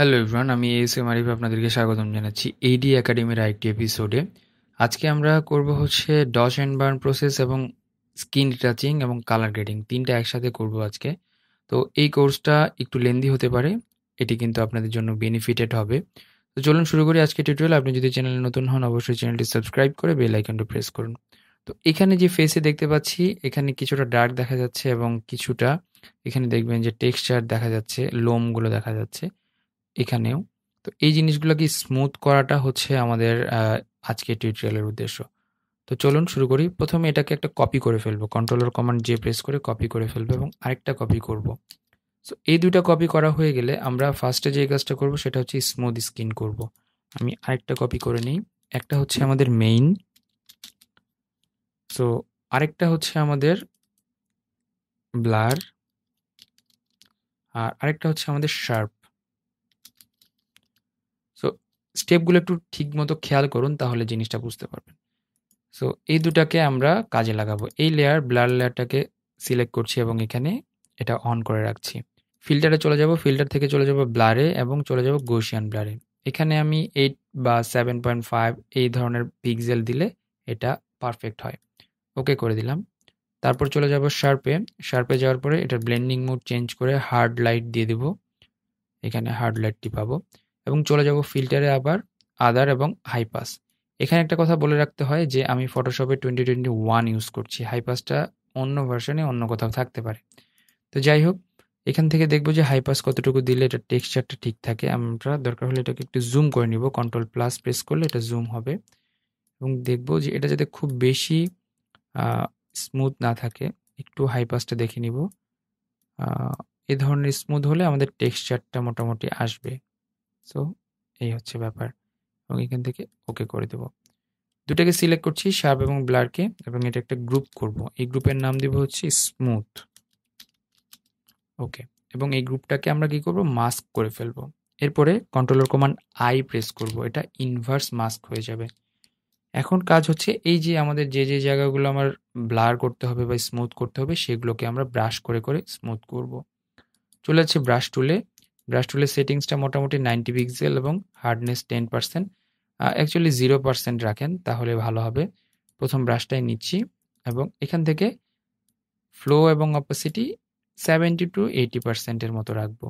Hello everyone আমি S M Arif আপনাদেরকে স্বাগতম জানাচ্ছি এইডি একাডেমির আরেকটি এপিসোডে আজকে আমরা করব হচ্ছে ডস অ্যান্ড বার্ন প্রসেস এবং স্কিন টাচিং এবং কালার গ্রেডিং তিনটা একসাথে করব আজকে তো এই কোর্সটা একটু লেন্দি হতে পারে এটি কিন্তু আপনাদের জন্য বেনিফিটেড হবে তো চলুন শুরু করি আজকে টিউটোরিয়াল আপনি যদি চ্যানেলে নতুন হন অবশ্যই চ্যানেলটি সাবস্ক্রাইব করে বেল আইকনটা প্রেস করুন তো এখানে যে ফেসে দেখতে পাচ্ছি এখানে কিছুটা ডার্ক দেখা যাচ্ছে এবং কিছুটা এখানে দেখবেন যে টেক্সচার দেখা যাচ্ছে লোমগুলো দেখা যাচ্ছে এখানেও তো এই জিনিসগুলোকে স্মুথ করাটা হচ্ছে আমাদের আজকে টিউটোরিয়ালের উদ্দেশ্য তো চলুন শুরু করি প্রথমে এটাকে একটা কপি করে ফেলবো কন্ট্রোলার কমান্ড যে প্রেস করে কপি করে ফেলবো এবং আরেকটা কপি করব সো এই দুটা কপি করা হয়ে গেলে আমরা ফার্স্টে যে কাজটা করব সেটা হচ্ছে স্মুথ স্কিন করব আমি আরেকটা কপি করে নিই একটা হচ্ছে আমাদের মেইন সো আরেকটা হচ্ছে আমাদের ব্লার আর আরেকটা হচ্ছে আমাদের শার্প স্টেপগুলো একটু ঠিক মতো খেয়াল করুন তাহলে জিনিসটা বুঝতে পারবেন সো এই দুটাকে আমরা কাজে লাগাবো এই লেয়ার ব্লার লেয়ারটাকে সিলেক্ট করছি এবং এখানে এটা অন করে রাখছি ফিল্টারে চলে যাব ফিল্টার থেকে চলে যাব ব্লারে এবং চলে যাব গোশিয়ান ব্লারে এখানে আমি এইট বা সেভেন পয়েন্ট ফাইভ এই ধরনের পিক্সেল দিলে এটা পারফেক্ট হয় ওকে করে দিলাম তারপর চলে যাব শার্পে শার্পে যাওয়ার পরে এটার ব্লেন্ডিং মুড চেঞ্জ করে হার্ড লাইট দিয়ে দেব এখানে হার্ড লাইটটি পাবো এবং চলে যাব ফিল্টারে আবার আদার এবং হাইপাস এখানে একটা কথা বলে রাখতে হয় যে আমি ফটোশপে টোয়েন্টি টোয়েন্টি ওয়ান ইউজ করছি হাইপাসটা অন্য ভার্সনে অন্য কোথাও থাকতে পারে তো যাই হোক এখান থেকে দেখবো যে হাইপাস কতটুকু দিলে এটা টেক্সচারটা ঠিক থাকে আমরা দরকার হলে এটাকে একটু জুম করে নিব কন্ট্রোল প্লাস প্রেস করলে এটা জুম হবে এবং দেখব যে এটা যাতে খুব বেশি স্মুথ না থাকে একটু হাইপাসটা দেখে নিব এ ধরনের স্মুথ হলে আমাদের টেক্সচারটা মোটামুটি আসবে সো এই হচ্ছে ব্যাপার এবং এখান থেকে ওকে করে দেবো দুটাকে সিলেক্ট করছি শার্প এবং ব্লারকে এবং এটা একটা গ্রুপ করব এই গ্রুপের নাম দেব হচ্ছে স্মুথ ওকে এবং এই গ্রুপটাকে আমরা কি করব মাস্ক করে ফেলবো এরপরে কন্ট্রোলার কমান্ড আই প্রেস করব এটা ইনভার্স মাস্ক হয়ে যাবে এখন কাজ হচ্ছে এই যে আমাদের যে যে জায়গাগুলো আমার ব্লার করতে হবে বা স্মুথ করতে হবে সেগুলোকে আমরা ব্রাশ করে করে স্মুথ করব চলে যাচ্ছে ব্রাশ টুলে ব্রাশ টুলের সেটিংসটা মোটামুটি নাইনটি পিক্সেল এবং hardness ten percent actually zero percent রাখেন তাহলে ভালো হবে প্রথম ব্রাশটাই নিচ্ছি এবং এখান থেকে ফ্লো এবং অপাসিটি সেভেন্টি টু এইটি পার্সেন্টের মতো রাখবো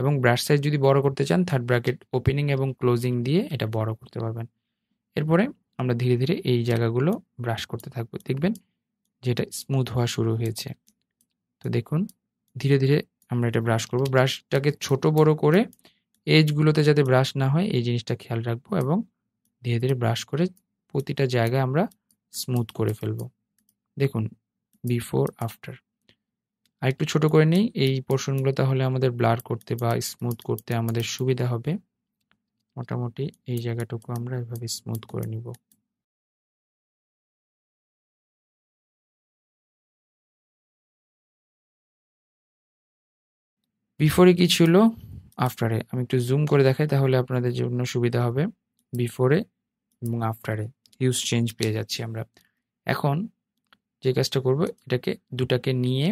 এবং ব্রাশ সাইজ যদি বড় করতে চান থার্ড ব্র্যাকেট ওপেনিং এবং ক্লোজিং দিয়ে এটা বড় করতে পারবেন এরপরে আমরা ধীরে ধীরে এই জায়গাগুলো ব্রাশ করতে থাকবো দেখবেন যেটা স্মুথ হওয়া শুরু হয়েছে তো দেখুন ধীরে ধীরে আমরা এটা ব্রাশ করব ব্রাশটাকে ছোট বড় করে এজগুলোতে যাতে ব্রাশ না হয় এই জিনিসটা খেয়াল রাখবো এবং ধীরে ধীরে ব্রাশ করে প্রতিটা জায়গায় আমরা স্মুথ করে ফেলব দেখুন বিফোর আফটার আর একটু ছোটো করে নিই এই পোর্শনগুলো তাহলে আমাদের ব্লার করতে বা স্মুথ করতে আমাদের সুবিধা হবে মোটামুটি এই জায়গাটুকু আমরা এভাবে স্মুথ করে নিব বিফোরে কি ছিল আফটারে আমি একটু জুম করে দেখাই তাহলে আপনাদের জন্য সুবিধা হবে বিফোরে এবং আফটারে ইউজ চেঞ্জ পেয়ে যাচ্ছি আমরা এখন যে কাজটা করব এটাকে দুটাকে নিয়ে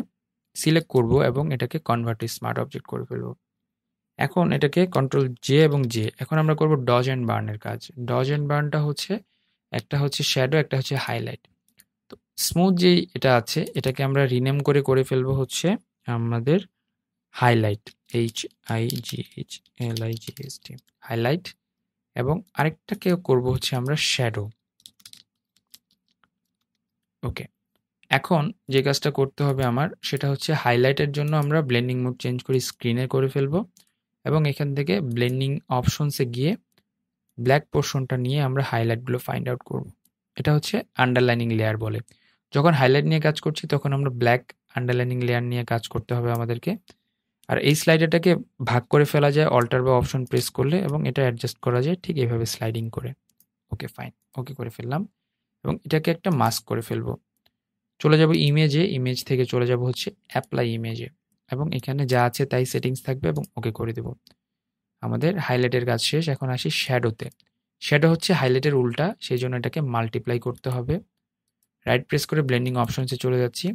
সিলেক্ট করব এবং এটাকে কনভার্ট স্মার্ট অবজেক্ট করে ফেলব এখন এটাকে কন্ট্রোল জে এবং জে এখন আমরা করব ডজ অ্যান্ড বার্নের কাজ ডজ অ্যান্ড বার্নটা হচ্ছে একটা হচ্ছে শ্যাডো একটা হচ্ছে হাইলাইট তো স্মুথ যেই এটা আছে এটাকে আমরা রিনেম করে করে ফেলবো হচ্ছে আমাদের highlight H I G H L I G S T highlight এবং আরেকটা কেউ করব হচ্ছে আমরা শ্যাডো ওকে এখন যে কাজটা করতে হবে আমার সেটা হচ্ছে হাইলাইটের জন্য আমরা ব্লেন্ডিং মোড চেঞ্জ করে স্ক্রিনে করে ফেলব এবং এখান থেকে ব্লেন্ডিং অপশনসে গিয়ে ব্ল্যাক পোর্শনটা নিয়ে আমরা হাইলাইটগুলো ফাইন্ড আউট করব এটা হচ্ছে আন্ডারলাইনিং লেয়ার বলে যখন হাইলাইট নিয়ে কাজ করছি তখন আমরা ব্ল্যাক আন্ডারলাইনিং লেয়ার নিয়ে কাজ করতে হবে আমাদেরকে আর এই স্লাইডারটাকে ভাগ করে ফেলা যায় অল্টার বা অপশন প্রেস করলে এবং এটা অ্যাডজাস্ট করা যায় ঠিক এইভাবে স্লাইডিং করে ওকে ফাইন ওকে করে ফেললাম এবং এটাকে একটা মাস্ক করে ফেলবো চলে যাব ইমেজে ইমেজ থেকে চলে যাব হচ্ছে অ্যাপ্লাই ইমেজে এবং এখানে যা আছে তাই সেটিংস থাকবে এবং ওকে করে দেব আমাদের হাইলাইটের কাজ শেষ এখন আসি শ্যাডোতে শ্যাডো হচ্ছে হাইলাইটের উল্টা সেই জন্য এটাকে মাল্টিপ্লাই করতে হবে রাইট প্রেস করে ব্লেন্ডিং অপশনসে চলে যাচ্ছি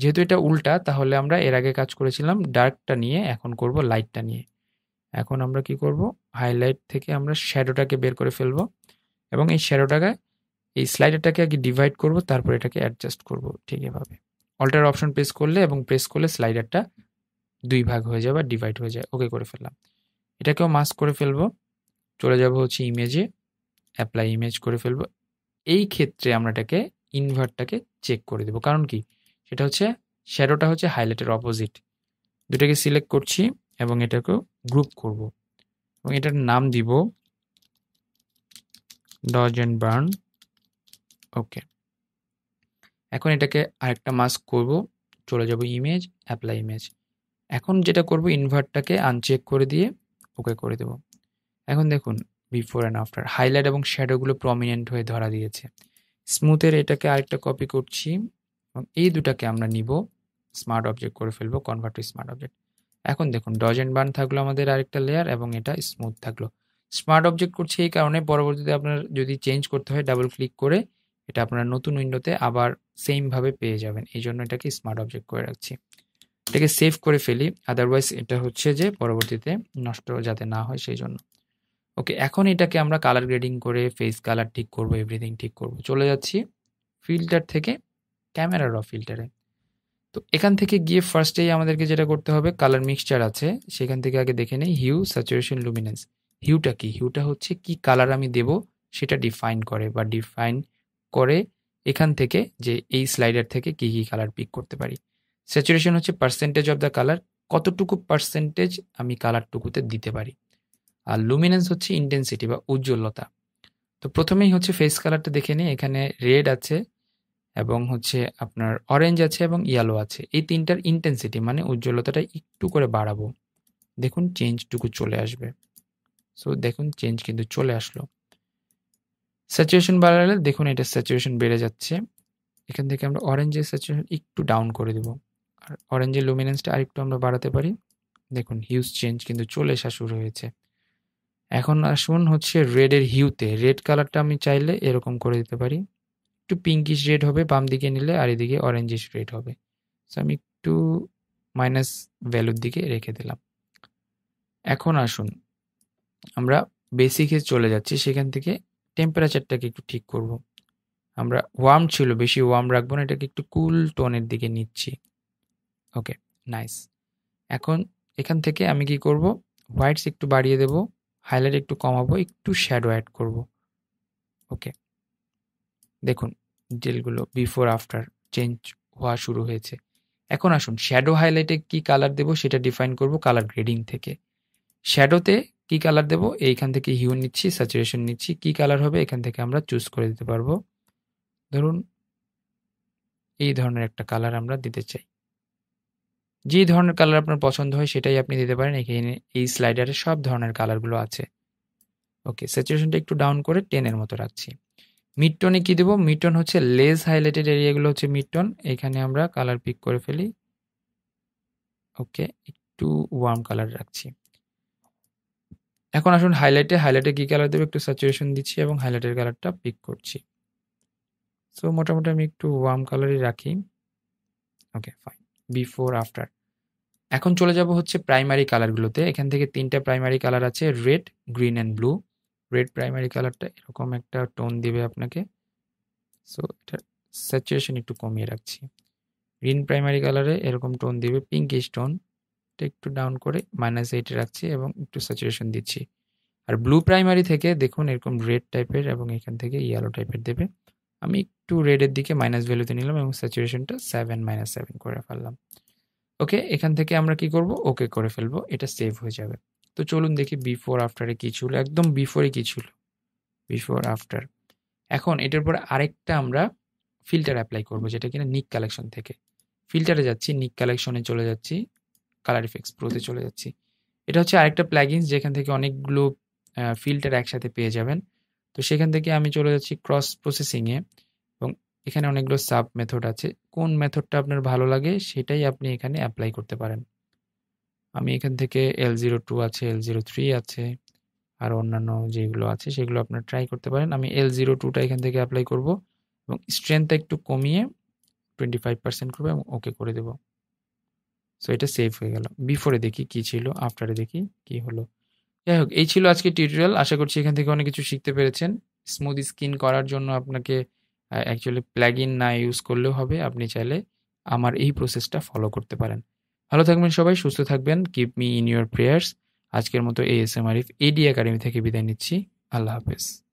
যেহেতু এটা উল্টা তাহলে আমরা এর আগে কাজ করেছিলাম ডার্কটা নিয়ে এখন করব লাইটটা নিয়ে এখন আমরা কি করব হাইলাইট থেকে আমরা শ্যাডোটাকে বের করে ফেলব এবং এই শ্যাডোটাকে এই স্লাইডারটাকে আগে ডিভাইড করব তারপর এটাকে অ্যাডজাস্ট করব ঠিক এভাবে অল্টার অপশন প্রেস করলে এবং প্রেস করলে স্লাইডারটা দুই ভাগ হয়ে যায় বা ডিভাইড হয়ে যায় ওকে করে ফেললাম এটাকেও মাস্ক করে ফেলবো চলে যাব হচ্ছে ইমেজে অ্যাপ্লাই ইমেজ করে ফেলবো এই ক্ষেত্রে আমরা এটাকে ইনভার্টটাকে চেক করে দেবো কারণ কি সেটা হচ্ছে শ্যাডোটা হচ্ছে হাইলাইটের অপোজিট দুটাকে সিলেক্ট করছি এবং এটাকেও গ্রুপ করব এবং এটার নাম দিব ডজ অ্যান্ড বার্ন ওকে এখন এটাকে আরেকটা মাস্ক করব চলে যাব ইমেজ অ্যাপ্লাই ইমেজ এখন যেটা করব ইনভার্টটাকে আনচেক করে দিয়ে ওকে করে দেব এখন দেখুন বিফোর অ্যান্ড আফটার হাইলাইট এবং শ্যাডোগুলো প্রমিনেন্ট হয়ে ধরা দিয়েছে স্মুথের এটাকে আরেকটা কপি করছি এবং এই দুটাকে আমরা নিব স্মার্ট অবজেক্ট করে ফেলবো কনভার্ট টু স্মার্ট অবজেক্ট এখন দেখুন ডজেন্ট বান থাকলো আমাদের আরেকটা লেয়ার এবং এটা স্মুথ থাকলো স্মার্ট অবজেক্ট করছি এই কারণে পরবর্তীতে আপনার যদি চেঞ্জ করতে হয় ডাবল ক্লিক করে এটা আপনার নতুন উইন্ডোতে আবার সেমভাবে পেয়ে যাবেন এই জন্য এটাকে স্মার্ট অবজেক্ট করে রাখছি এটাকে সেভ করে ফেলি আদারওয়াইজ এটা হচ্ছে যে পরবর্তীতে নষ্ট যাতে না হয় সেই জন্য ওকে এখন এটাকে আমরা কালার গ্রেডিং করে ফেস কালার ঠিক করব এভরিথিং ঠিক করব চলে যাচ্ছি ফিল্টার থেকে ক্যামেরা র ফিল্টারে তো এখান থেকে গিয়ে ফার্স্টেই আমাদেরকে যেটা করতে হবে কালার মিক্সচার আছে সেখান থেকে আগে দেখে নেই হিউ স্যাচুরেশন লুমিনেন্স হিউটা কি হিউটা হচ্ছে কি কালার আমি দেব সেটা ডিফাইন করে বা ডিফাইন করে এখান থেকে যে এই স্লাইডার থেকে কি কী কালার পিক করতে পারি স্যাচুরেশন হচ্ছে পার্সেন্টেজ অফ দ্য কালার কতটুকু পার্সেন্টেজ আমি কালারটুকুতে দিতে পারি আর লুমিনেন্স হচ্ছে ইন্টেন্সিটি বা উজ্জ্বলতা তো প্রথমেই হচ্ছে ফেস কালারটা দেখে নিই এখানে রেড আছে এবং হচ্ছে আপনার অরেঞ্জ আছে এবং ইয়েলো আছে এই তিনটার ইন্টেন্সিটি মানে উজ্জ্বলতাটা একটু করে বাড়াবো দেখুন চেঞ্জটুকু চলে আসবে সো দেখুন চেঞ্জ কিন্তু চলে আসলো স্যাচুয়েশন বাড়ালে দেখুন এটা স্যাচুয়েশন বেড়ে যাচ্ছে এখান থেকে আমরা অরেঞ্জের স্যাচুয়েশন একটু ডাউন করে দেব আর অরেঞ্জের লুমিনেন্সটা আরেকটু আমরা বাড়াতে পারি দেখুন হিউজ চেঞ্জ কিন্তু চলে আসা শুরু হয়েছে এখন আসুন হচ্ছে রেডের হিউতে রেড কালারটা আমি চাইলে এরকম করে দিতে পারি একটু পিঙ্কিশ রেড হবে বাম দিকে নিলে আর এদিকে অরেঞ্জিশ রেড হবে সো আমি একটু মাইনাস ভ্যালুর দিকে রেখে দিলাম এখন আসুন আমরা বেসিকে চলে যাচ্ছি সেখান থেকে টেম্পারেচারটাকে একটু ঠিক করব। আমরা ওয়ার্ম ছিল বেশি ওয়ার্ম রাখবো না এটাকে একটু কুল টোনের দিকে নিচ্ছি ওকে নাইস এখন এখান থেকে আমি কি করব হোয়াইটস একটু বাড়িয়ে দেব হাইলাইট একটু কমাবো একটু শ্যাডো অ্যাড করব ওকে দেখুন জেলগুলো বিফোর আফটার চেঞ্জ হওয়া শুরু হয়েছে এখন আসুন শ্যাডো হাইলাইটে কি কালার দেব সেটা ডিফাইন করব কালার গ্রেডিং থেকে শ্যাডোতে কি কালার দেব এইখান থেকে হিউ নিচ্ছি স্যাচুরেশন নিচ্ছি কি কালার হবে এখান থেকে আমরা চুজ করে দিতে পারবো ধরুন এই ধরনের একটা কালার আমরা দিতে চাই যে ধরনের কালার আপনার পছন্দ হয় সেটাই আপনি দিতে পারেন এখানে এই স্লাইডারে সব ধরনের কালারগুলো আছে ওকে স্যাচুরেশনটা একটু ডাউন করে টেনের মতো রাখছি মিডটনে কি দেবো মিডটন হচ্ছে লেস হাইলাইটেড এরিয়াগুলো হচ্ছে মিডটন এখানে আমরা কালার পিক করে ফেলি ওকে একটু ওয়ার্ম কালার রাখছি এখন আসুন হাইলাইটে হাইলাইটে কি কালার দেবো একটু স্যাচুরেশন দিচ্ছি এবং হাইলাইটের কালারটা পিক করছি সো মোটামুটি আমি একটু ওয়ার্ম কালারই রাখি ওকে ফাইন বিফোর আফটার এখন চলে যাব হচ্ছে প্রাইমারি কালারগুলোতে এখান থেকে তিনটা প্রাইমারি কালার আছে red green and blue red primary কালারটা এরকম একটা টোন দেবে আপনাকে সো এটা স্যাচুয়েশন একটু কমিয়ে রাখছি গ্রিন প্রাইমারি কালারে এরকম টোন দিবে পিঙ্কিশ স্টোন এটা একটু ডাউন করে মাইনাস এইটে রাখছি এবং একটু স্যাচুয়েশন দিচ্ছি আর ব্লু প্রাইমারি থেকে দেখুন এরকম রেড টাইপের এবং এখান থেকে ইয়েলো টাইপের দেবে আমি একটু রেডের দিকে মাইনাস ভ্যালুতে নিলাম এবং স্যাচুয়েশনটা সেভেন মাইনাস সেভেন করে ফেললাম ওকে এখান থেকে আমরা কি করব ওকে করে ফেলবো এটা সেভ হয়ে যাবে তো চলুন দেখি বিফোর আফটারে কী ছিল একদম বিফোরে কী ছিল বিফোর আফটার এখন এটার পর আরেকটা আমরা ফিল্টার অ্যাপ্লাই করবো যেটা কিনা নিক কালেকশন থেকে ফিল্টারে যাচ্ছি নিক কালেকশনে চলে যাচ্ছি কালার ইফেক্টস প্রোতে চলে যাচ্ছি এটা হচ্ছে আরেকটা প্ল্যাগিনস যেখান থেকে অনেকগুলো ফিল্টার একসাথে পেয়ে যাবেন তো সেখান থেকে আমি চলে যাচ্ছি ক্রস প্রসেসিংয়ে এবং এখানে অনেকগুলো সাব মেথড আছে কোন মেথডটা আপনার ভালো লাগে সেটাই আপনি এখানে অ্যাপ্লাই করতে পারেন আমি এখান থেকে এল জিরো টু আছে এল জিরো থ্রি আছে আর অন্যান্য যেগুলো আছে সেগুলো আপনার ট্রাই করতে পারেন আমি এল জিরো টুটা এখান থেকে অ্যাপ্লাই করব এবং স্ট্রেংথটা একটু কমিয়ে টোয়েন্টি ফাইভ পার্সেন্ট করবো এবং ওকে করে দেবো সো এটা সেভ হয়ে গেল বিফোরে দেখি কি ছিল আফটারে দেখি কি হলো যাই হোক এই ছিল আজকে টিউটোরিয়াল আশা করছি এখান থেকে অনেক কিছু শিখতে পেরেছেন স্মুথ স্কিন করার জন্য আপনাকে অ্যাকচুয়ালি প্ল্যাগিন ইন না ইউজ করলেও হবে আপনি চাইলে আমার এই প্রসেসটা ফলো করতে পারেন ভালো থাকবেন সবাই সুস্থ থাকবেন keep me in your prayers আজকের মতো A S M Arif AD academy থেকে বিদায় নিচ্ছি আল্লাহ হাফেজ